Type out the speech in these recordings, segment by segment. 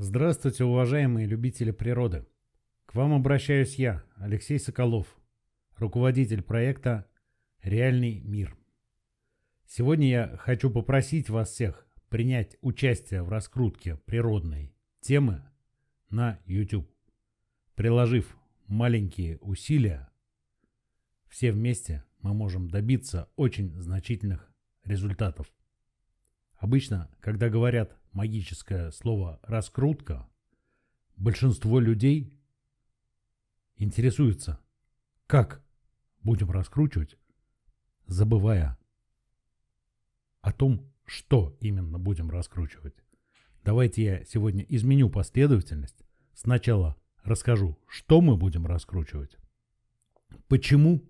Здравствуйте, уважаемые любители природы. К вам обращаюсь я, Алексей Соколов, руководитель проекта «Реальный мир». Сегодня я хочу попросить вас всех принять участие в раскрутке природной темы на YouTube, приложив маленькие усилия, все вместе мы можем добиться очень значительных результатов. Обычно, когда говорят магическое слово «раскрутка», большинство людей интересуется, как будем раскручивать, забывая о том, что именно будем раскручивать. Давайте я сегодня изменю последовательность. Сначала расскажу, что мы будем раскручивать, почему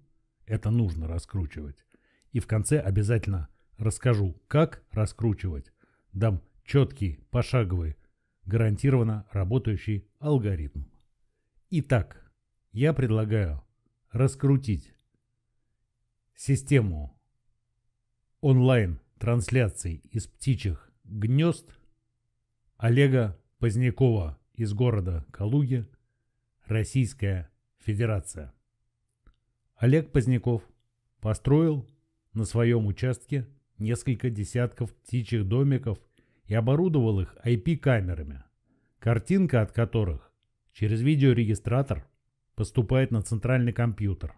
это нужно раскручивать. И в конце обязательно расскажу, как раскручивать. Дам четкий, пошаговый, гарантированно работающий алгоритм. Итак, я предлагаю раскрутить систему онлайн-трансляций из птичьих гнезд Олега Позднякова из города Калуги, Российская Федерация. Олег Поздняков построил на своем участке несколько десятков птичьих домиков и оборудовал их IP-камерами, картинка от которых через видеорегистратор поступает на центральный компьютер,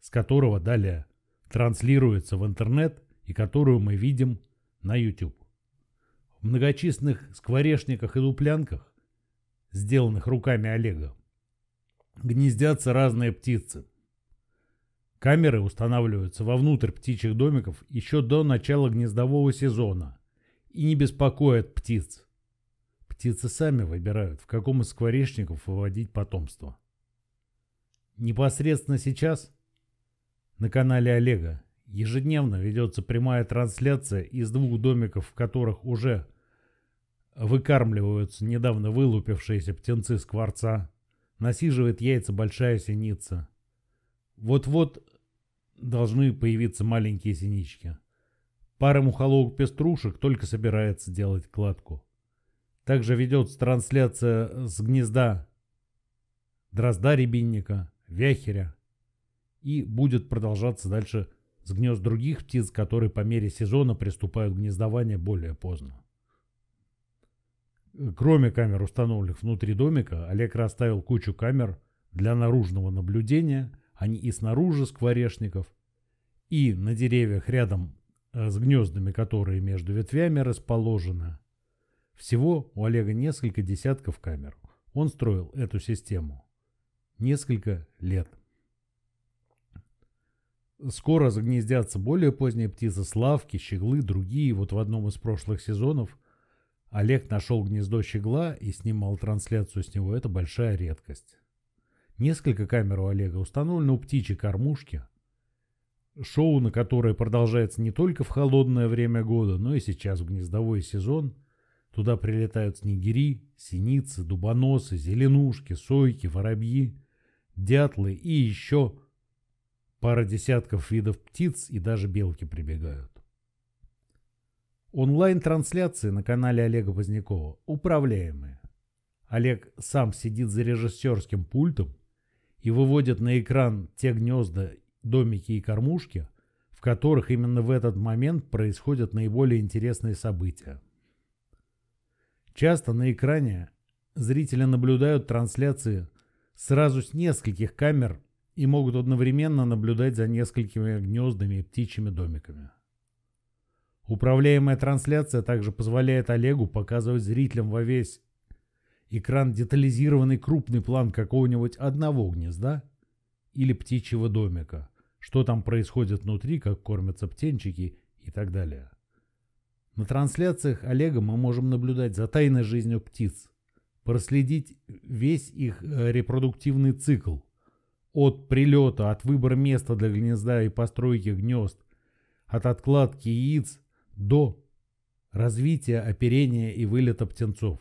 с которого далее транслируется в интернет и которую мы видим на YouTube. В многочисленных скворечниках и дуплянках, сделанных руками Олега, гнездятся разные птицы. Камеры устанавливаются вовнутрь птичьих домиков еще до начала гнездового сезона и не беспокоят птиц. Птицы сами выбирают, в каком из скворечников выводить потомство. Непосредственно сейчас на канале Олега ежедневно ведется прямая трансляция из двух домиков, в которых уже выкармливаются недавно вылупившиеся птенцы скворца. Насиживает яйца большая синица. Вот-вот должны появиться маленькие синички. Пара мухоловок-пеструшек только собирается делать кладку. Также ведется трансляция с гнезда дрозда рябинника, вяхеря. И будет продолжаться дальше с гнезд других птиц, которые по мере сезона приступают к гнездованию более поздно. Кроме камер, установленных внутри домика, Олег расставил кучу камер для наружного наблюдения. Они и снаружи скворечников, и на деревьях рядом Э, с гнездами, которые между ветвями расположены. Всего у Олега несколько десятков камер. Он строил эту систему. Несколько лет. Скоро загнездятся более поздние птицы, славки, щеглы, другие. Вот в одном из прошлых сезонов Олег нашел гнездо щегла и снимал трансляцию с него. Это большая редкость. Несколько камер у Олега установлены у птичьей кормушки. Шоу, на которое продолжается не только в холодное время года, но и сейчас в гнездовой сезон. Туда прилетают снегири, синицы, дубоносы, зеленушки, сойки, воробьи, дятлы и еще пара десятков видов птиц и даже белки прибегают. Онлайн-трансляции на канале Олега Позднякова управляемые. Олег сам сидит за режиссерским пультом и выводит на экран те гнезда домики и кормушки, в которых именно в этот момент происходят наиболее интересные события. Часто на экране зрители наблюдают трансляции сразу с нескольких камер и могут одновременно наблюдать за несколькими гнездами и птичьими домиками. Управляемая трансляция также позволяет Олегу показывать зрителям во весь экран детализированный крупный план какого-нибудь одного гнезда – или птичьего домика, что там происходит внутри, как кормятся птенчики и так далее. На трансляциях Олега мы можем наблюдать за тайной жизнью птиц, проследить весь их э, репродуктивный цикл от прилета, от выбора места для гнезда и постройки гнезд, от откладки яиц до развития оперения и вылета птенцов.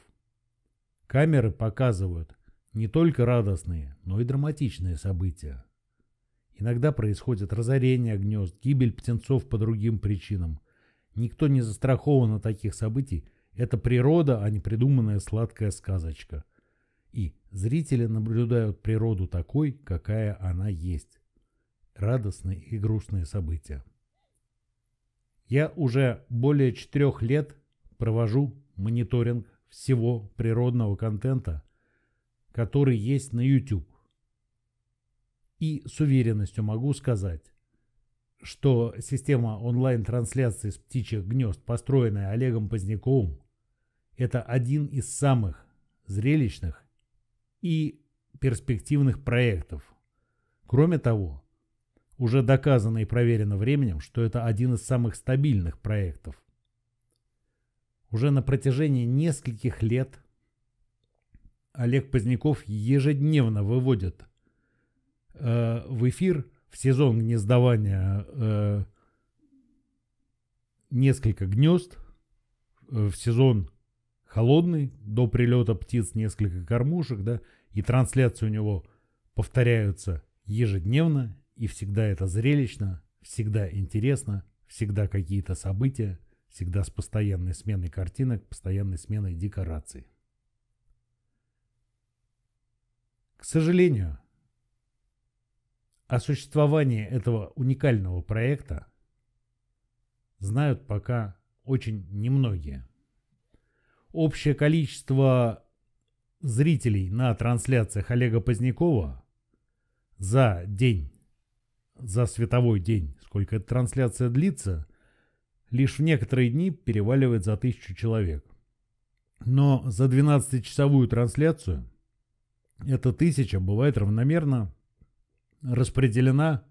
Камеры показывают, не только радостные, но и драматичные события. Иногда происходит разорение гнезд, гибель птенцов по другим причинам. Никто не застрахован от таких событий. Это природа, а не придуманная сладкая сказочка. И зрители наблюдают природу такой, какая она есть. Радостные и грустные события. Я уже более четырех лет провожу мониторинг всего природного контента который есть на YouTube. И с уверенностью могу сказать, что система онлайн-трансляции с птичьих гнезд, построенная Олегом Поздняковым, это один из самых зрелищных и перспективных проектов. Кроме того, уже доказано и проверено временем, что это один из самых стабильных проектов. Уже на протяжении нескольких лет Олег Поздняков ежедневно выводит э, в эфир в сезон гнездования э, несколько гнезд, э, в сезон холодный, до прилета птиц несколько кормушек, да, и трансляции у него повторяются ежедневно, и всегда это зрелищно, всегда интересно, всегда какие-то события, всегда с постоянной сменой картинок, постоянной сменой декораций. К сожалению, о существовании этого уникального проекта знают пока очень немногие. Общее количество зрителей на трансляциях Олега Позднякова за день, за световой день, сколько эта трансляция длится, лишь в некоторые дни переваливает за тысячу человек. Но за 12-часовую трансляцию – эта тысяча бывает равномерно распределена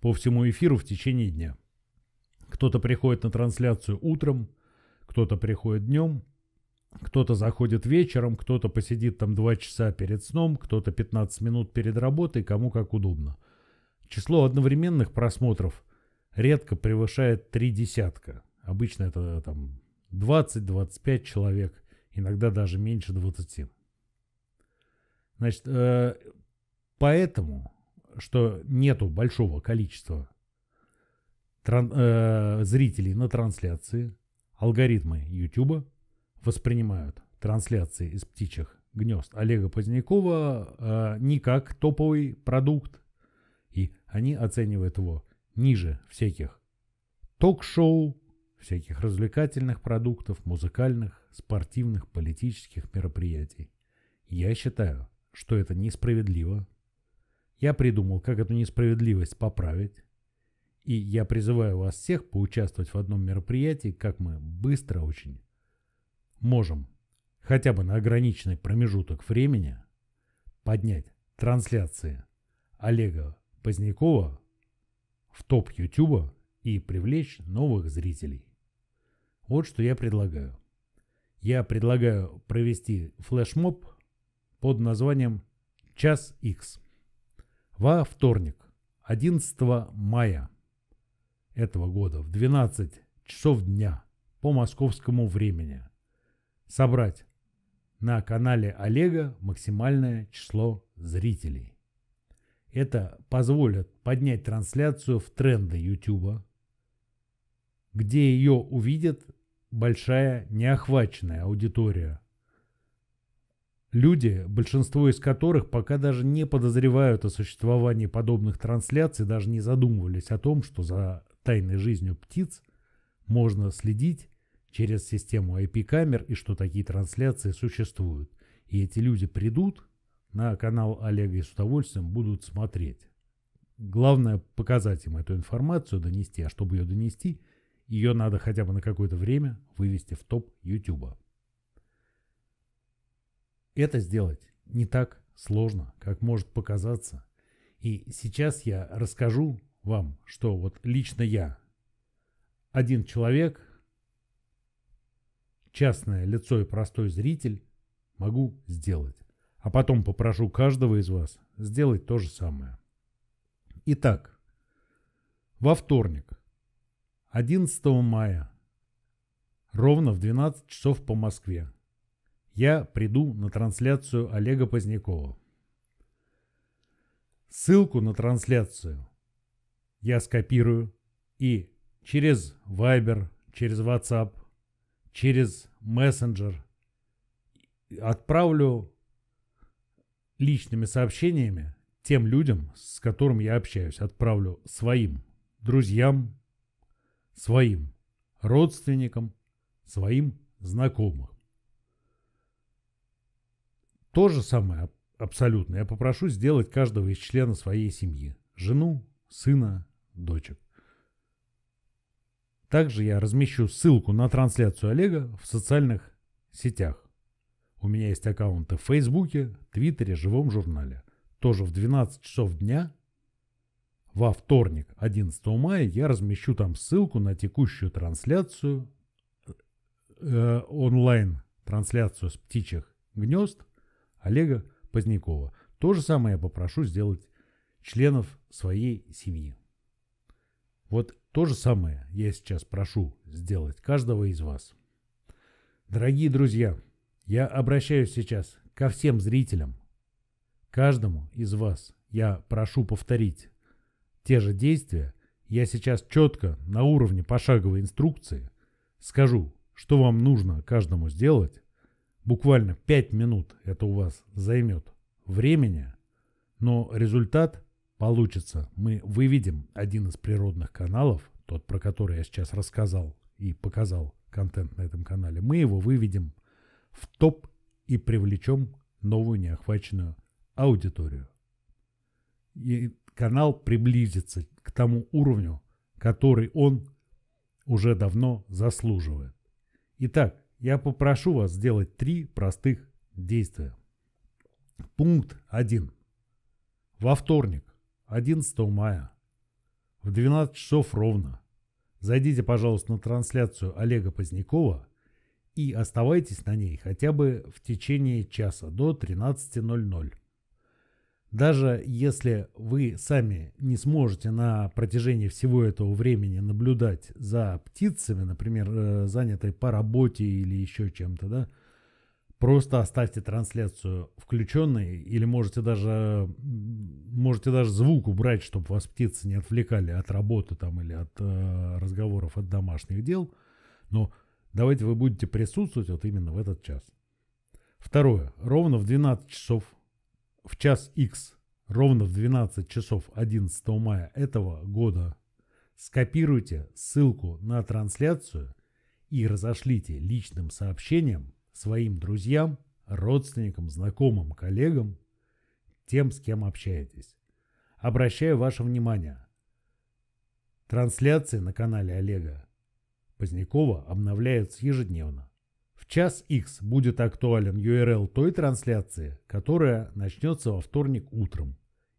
по всему эфиру в течение дня. Кто-то приходит на трансляцию утром, кто-то приходит днем, кто-то заходит вечером, кто-то посидит там 2 часа перед сном, кто-то 15 минут перед работой, кому как удобно. Число одновременных просмотров редко превышает три десятка. Обычно это там 20-25 человек, иногда даже меньше 20. Значит, э, поэтому, что нету большого количества э, зрителей на трансляции, алгоритмы YouTube воспринимают трансляции из птичьих гнезд Олега Позднякова э, не как топовый продукт, и они оценивают его ниже всяких ток-шоу, всяких развлекательных продуктов, музыкальных, спортивных, политических мероприятий. Я считаю, что это несправедливо. Я придумал, как эту несправедливость поправить. И я призываю вас всех поучаствовать в одном мероприятии, как мы быстро очень можем, хотя бы на ограниченный промежуток времени, поднять трансляции Олега Позднякова в топ Ютуба и привлечь новых зрителей. Вот что я предлагаю. Я предлагаю провести флешмоб под названием «Час X во вторник, 11 мая этого года в 12 часов дня по московскому времени собрать на канале Олега максимальное число зрителей. Это позволит поднять трансляцию в тренды YouTube, где ее увидит большая неохваченная аудитория Люди, большинство из которых пока даже не подозревают о существовании подобных трансляций, даже не задумывались о том, что за тайной жизнью птиц можно следить через систему IP-камер и что такие трансляции существуют. И эти люди придут на канал Олега и с удовольствием будут смотреть. Главное показать им эту информацию, донести, а чтобы ее донести, ее надо хотя бы на какое-то время вывести в топ YouTube. Это сделать не так сложно, как может показаться. И сейчас я расскажу вам, что вот лично я, один человек, частное лицо и простой зритель, могу сделать. А потом попрошу каждого из вас сделать то же самое. Итак, во вторник, 11 мая, ровно в 12 часов по Москве, я приду на трансляцию Олега Позднякова. Ссылку на трансляцию я скопирую и через Viber, через WhatsApp, через Messenger отправлю личными сообщениями тем людям, с которым я общаюсь. Отправлю своим друзьям, своим родственникам, своим знакомым. То же самое абсолютно я попрошу сделать каждого из члена своей семьи. Жену, сына, дочек. Также я размещу ссылку на трансляцию Олега в социальных сетях. У меня есть аккаунты в Фейсбуке, Твиттере, Живом журнале. Тоже в 12 часов дня во вторник, 11 мая, я размещу там ссылку на текущую трансляцию, э, э онлайн-трансляцию с птичьих гнезд – Олега Позднякова. То же самое я попрошу сделать членов своей семьи. Вот то же самое я сейчас прошу сделать каждого из вас. Дорогие друзья, я обращаюсь сейчас ко всем зрителям. Каждому из вас я прошу повторить те же действия. Я сейчас четко на уровне пошаговой инструкции скажу, что вам нужно каждому сделать, Буквально 5 минут это у вас займет времени, но результат получится. Мы выведем один из природных каналов, тот, про который я сейчас рассказал и показал контент на этом канале, мы его выведем в топ и привлечем новую неохваченную аудиторию. И канал приблизится к тому уровню, который он уже давно заслуживает. Итак, я попрошу вас сделать три простых действия. Пункт 1. Во вторник, 11 мая, в 12 часов ровно, зайдите, пожалуйста, на трансляцию Олега Позднякова и оставайтесь на ней хотя бы в течение часа до 13.00. Даже если вы сами не сможете на протяжении всего этого времени наблюдать за птицами, например, э, занятой по работе или еще чем-то, да, просто оставьте трансляцию включенной или можете даже, можете даже звук убрать, чтобы вас птицы не отвлекали от работы там или от э, разговоров, от домашних дел. Но давайте вы будете присутствовать вот именно в этот час. Второе. Ровно в 12 часов в час X ровно в 12 часов 11 мая этого года скопируйте ссылку на трансляцию и разошлите личным сообщением своим друзьям, родственникам, знакомым, коллегам, тем, с кем общаетесь. Обращаю ваше внимание. Трансляции на канале Олега Позднякова обновляются ежедневно. В час X будет актуален URL той трансляции, которая начнется во вторник утром.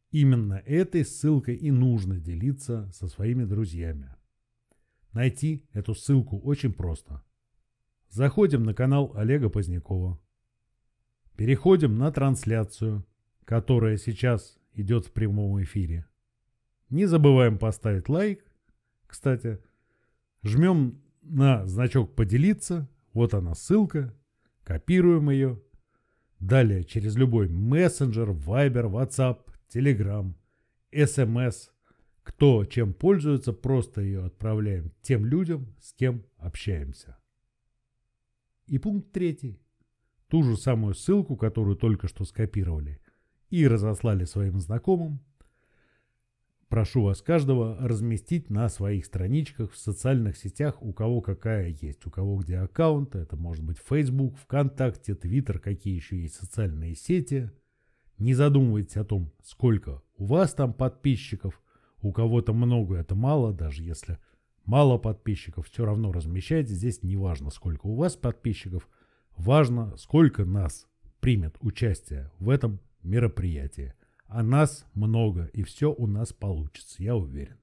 Именно этой ссылкой и нужно делиться со своими друзьями. Найти эту ссылку очень просто. Заходим на канал Олега Позднякова. Переходим на трансляцию, которая сейчас идет в прямом эфире. Не забываем поставить лайк, кстати. Жмем на значок «Поделиться», вот она ссылка, копируем ее. Далее через любой мессенджер, Viber, WhatsApp, Telegram, SMS. Кто чем пользуется, просто ее отправляем тем людям, с кем общаемся. И пункт третий. Ту же самую ссылку, которую только что скопировали, и разослали своим знакомым, Прошу вас каждого разместить на своих страничках в социальных сетях, у кого какая есть, у кого где аккаунт, это может быть Facebook, ВКонтакте, Twitter, какие еще есть социальные сети. Не задумывайтесь о том, сколько у вас там подписчиков, у кого-то много, это мало, даже если мало подписчиков, все равно размещайте, здесь не важно, сколько у вас подписчиков, важно, сколько нас примет участие в этом мероприятии – а нас много, и все у нас получится, я уверен.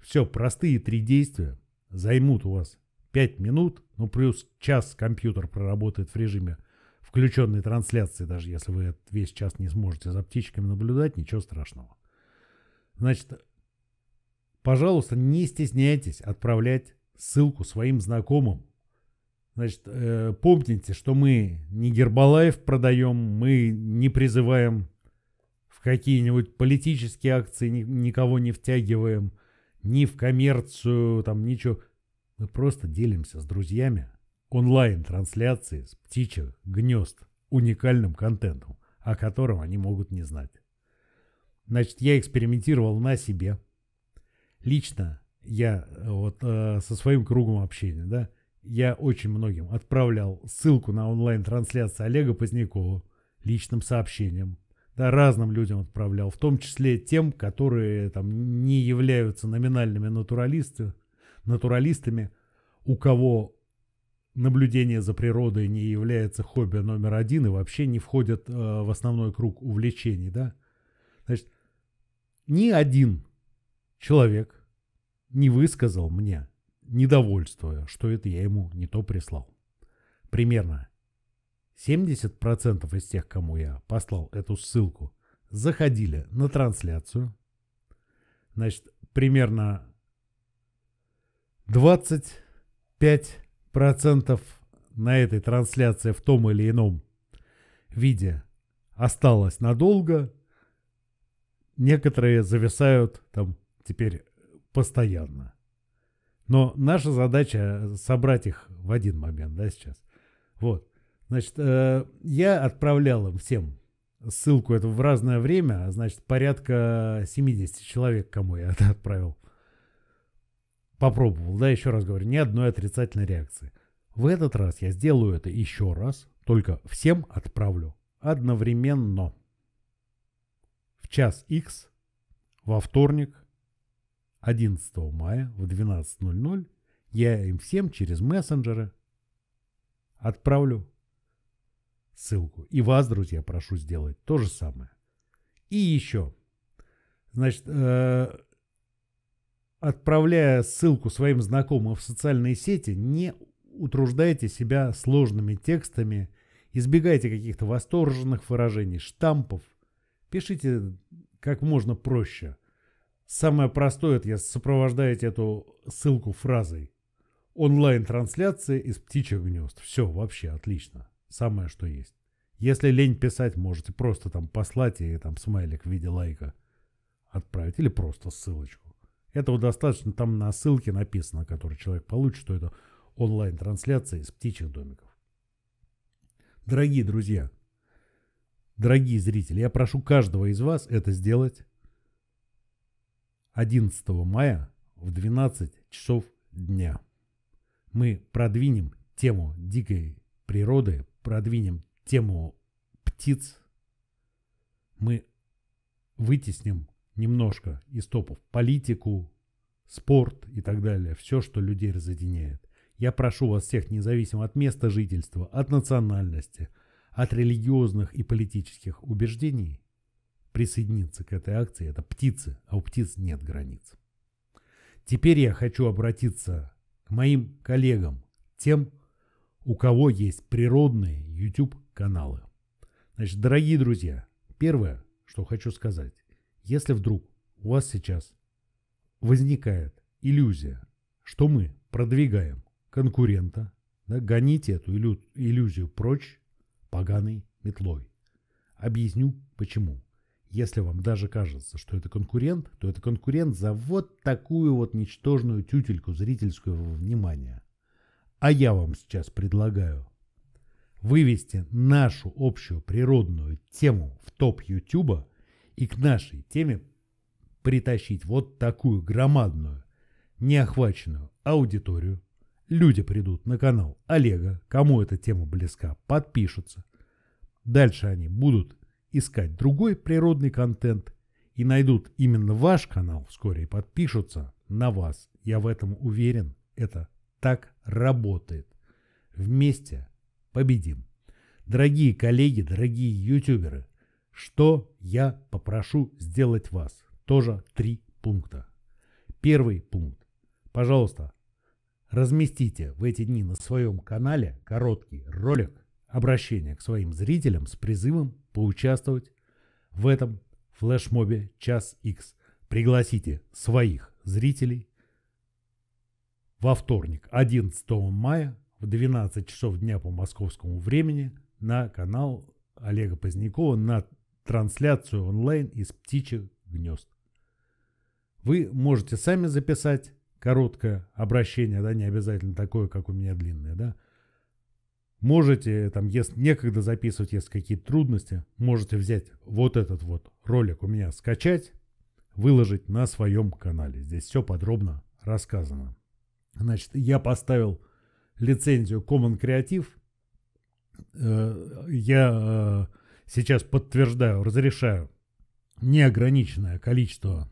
Все, простые три действия займут у вас 5 минут, ну плюс час компьютер проработает в режиме включенной трансляции, даже если вы весь час не сможете за птичками наблюдать, ничего страшного. Значит, пожалуйста, не стесняйтесь отправлять ссылку своим знакомым. Значит, э, помните, что мы не Гербалаев продаем, мы не призываем какие-нибудь политические акции никого не втягиваем, ни в коммерцию, там ничего. Мы просто делимся с друзьями онлайн-трансляции с птичьих гнезд уникальным контентом, о котором они могут не знать. Значит, я экспериментировал на себе. Лично я э, вот э, со своим кругом общения, да, я очень многим отправлял ссылку на онлайн-трансляцию Олега Позднякова личным сообщением да, разным людям отправлял, в том числе тем, которые там не являются номинальными натуралисты, натуралистами, у кого наблюдение за природой не является хобби номер один и вообще не входит э, в основной круг увлечений, да. Значит, ни один человек не высказал мне недовольствуя, что это я ему не то прислал. Примерно 70% из тех, кому я послал эту ссылку, заходили на трансляцию. Значит, примерно 25% на этой трансляции в том или ином виде осталось надолго. Некоторые зависают там теперь постоянно. Но наша задача собрать их в один момент, да, сейчас. Вот. Значит, э, я отправлял им всем ссылку это в разное время, а значит, порядка 70 человек, кому я это отправил. Попробовал, да, еще раз говорю, ни одной отрицательной реакции. В этот раз я сделаю это еще раз, только всем отправлю одновременно. В час X во вторник 11 мая в 12.00 я им всем через мессенджеры отправлю ссылку. И вас, друзья, прошу сделать то же самое. И еще. Значит, э, отправляя ссылку своим знакомым в социальные сети, не утруждайте себя сложными текстами, избегайте каких-то восторженных выражений, штампов. Пишите как можно проще. Самое простое, это если сопровождаете эту ссылку фразой онлайн-трансляция из птичьих гнезд. Все, вообще отлично. Самое, что есть. Если лень писать, можете просто там послать ей там смайлик в виде лайка отправить или просто ссылочку. Этого достаточно, там на ссылке написано, который человек получит, что это онлайн-трансляция из птичьих домиков. Дорогие друзья, дорогие зрители, я прошу каждого из вас это сделать 11 мая в 12 часов дня. Мы продвинем тему дикой природы продвинем тему птиц, мы вытесним немножко из топов политику, спорт и так далее, все, что людей разъединяет. Я прошу вас всех, независимо от места жительства, от национальности, от религиозных и политических убеждений, присоединиться к этой акции. Это птицы, а у птиц нет границ. Теперь я хочу обратиться к моим коллегам, тем, у кого есть природные YouTube-каналы. Значит, дорогие друзья, первое, что хочу сказать. Если вдруг у вас сейчас возникает иллюзия, что мы продвигаем конкурента, да, гоните эту иллю- иллюзию прочь поганой метлой. Объясню почему. Если вам даже кажется, что это конкурент, то это конкурент за вот такую вот ничтожную тютельку зрительского внимания – а я вам сейчас предлагаю вывести нашу общую природную тему в топ Ютуба и к нашей теме притащить вот такую громадную, неохваченную аудиторию. Люди придут на канал Олега, кому эта тема близка, подпишутся. Дальше они будут искать другой природный контент и найдут именно ваш канал вскоре и подпишутся на вас. Я в этом уверен. Это так работает. Вместе победим. Дорогие коллеги, дорогие ютуберы, что я попрошу сделать вас? Тоже три пункта. Первый пункт. Пожалуйста, разместите в эти дни на своем канале короткий ролик обращения к своим зрителям с призывом поучаствовать в этом флешмобе «Час X. Пригласите своих зрителей во вторник, 11 мая в 12 часов дня по московскому времени на канал Олега Позднякова на трансляцию онлайн из птичьих гнезд. Вы можете сами записать короткое обращение, да, не обязательно такое, как у меня длинное, да. Можете, там, если некогда записывать, если какие-то трудности, можете взять вот этот вот ролик у меня, скачать, выложить на своем канале. Здесь все подробно рассказано. Значит, я поставил лицензию Common Creative. Э, я э, сейчас подтверждаю, разрешаю неограниченное количество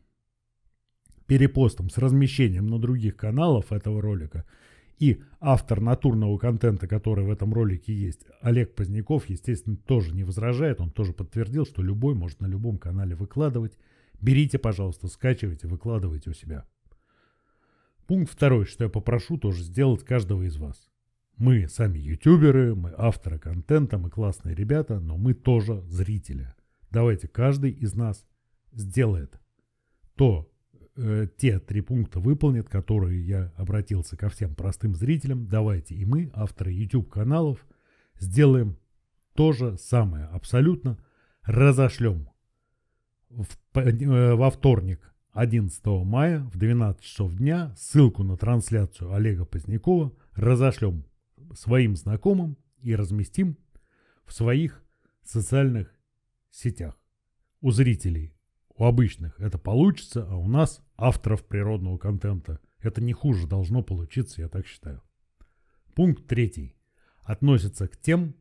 перепостом с размещением на других каналов этого ролика. И автор натурного контента, который в этом ролике есть, Олег Поздняков, естественно, тоже не возражает. Он тоже подтвердил, что любой может на любом канале выкладывать. Берите, пожалуйста, скачивайте, выкладывайте у себя. Пункт второй, что я попрошу тоже сделать каждого из вас. Мы сами ютуберы, мы авторы контента, мы классные ребята, но мы тоже зрители. Давайте каждый из нас сделает то, э, те три пункта выполнит, которые я обратился ко всем простым зрителям. Давайте и мы, авторы YouTube каналов, сделаем то же самое абсолютно. Разошлем в, э, во вторник 11 мая в 12 часов дня ссылку на трансляцию Олега Позднякова разошлем своим знакомым и разместим в своих социальных сетях. У зрителей, у обычных это получится, а у нас, авторов природного контента, это не хуже должно получиться, я так считаю. Пункт третий относится к тем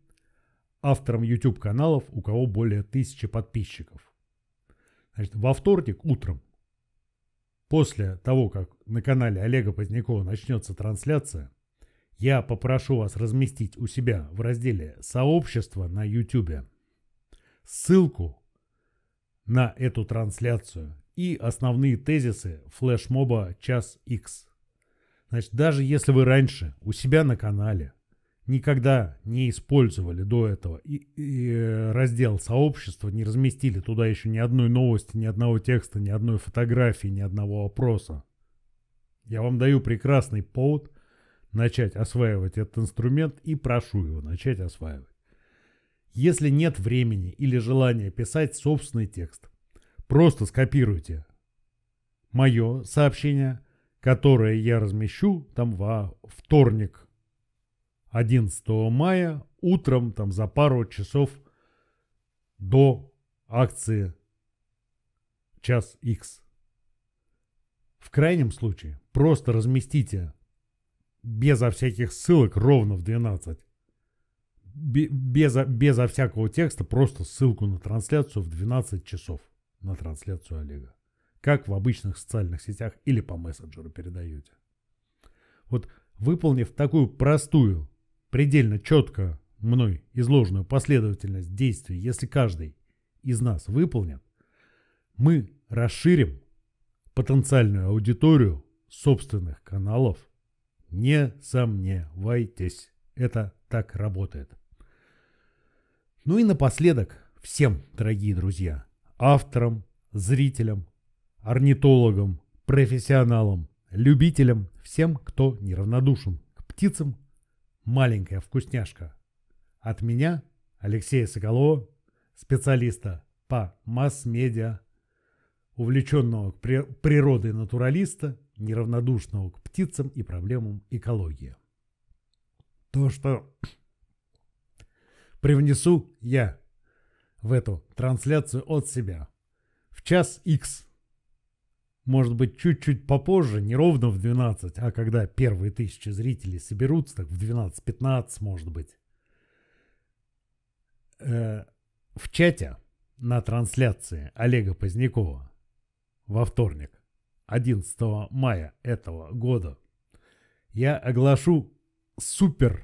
авторам YouTube каналов, у кого более тысячи подписчиков. Значит, во вторник утром После того, как на канале Олега Позднякова начнется трансляция, я попрошу вас разместить у себя в разделе «Сообщество» на YouTube ссылку на эту трансляцию и основные тезисы флешмоба «Час X. Значит, даже если вы раньше у себя на канале – никогда не использовали до этого. И, и э, раздел сообщества не разместили туда еще ни одной новости, ни одного текста, ни одной фотографии, ни одного опроса. Я вам даю прекрасный повод начать осваивать этот инструмент и прошу его начать осваивать. Если нет времени или желания писать собственный текст, просто скопируйте мое сообщение, которое я размещу там во вторник 11 мая утром, там за пару часов до акции час X. В крайнем случае просто разместите безо всяких ссылок ровно в 12. Безо, безо всякого текста просто ссылку на трансляцию в 12 часов на трансляцию Олега. Как в обычных социальных сетях или по мессенджеру передаете. Вот выполнив такую простую предельно четко мной изложенную последовательность действий, если каждый из нас выполнит, мы расширим потенциальную аудиторию собственных каналов. Не сомневайтесь, это так работает. Ну и напоследок всем, дорогие друзья, авторам, зрителям, орнитологам, профессионалам, любителям, всем, кто неравнодушен к птицам, маленькая вкусняшка. От меня, Алексея Соколова, специалиста по масс-медиа, увлеченного природой натуралиста, неравнодушного к птицам и проблемам экологии. То, что привнесу я в эту трансляцию от себя в час X может быть, чуть-чуть попозже, не ровно в 12, а когда первые тысячи зрителей соберутся, так в 12-15, может быть. Э, в чате на трансляции Олега Позднякова во вторник, 11 мая этого года, я оглашу супер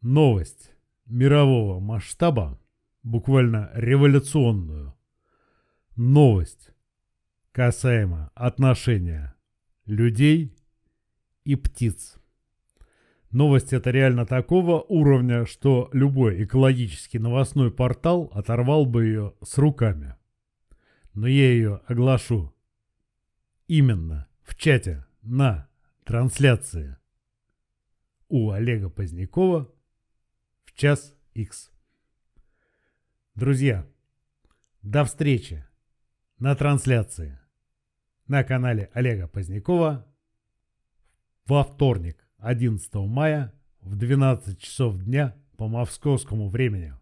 новость мирового масштаба, буквально революционную новость касаемо отношения людей и птиц. Новость это реально такого уровня, что любой экологический новостной портал оторвал бы ее с руками. Но я ее оглашу. Именно в чате на трансляции у Олега Позднякова в час X. Друзья, до встречи на трансляции на канале Олега Позднякова во вторник, 11 мая в 12 часов дня по московскому времени.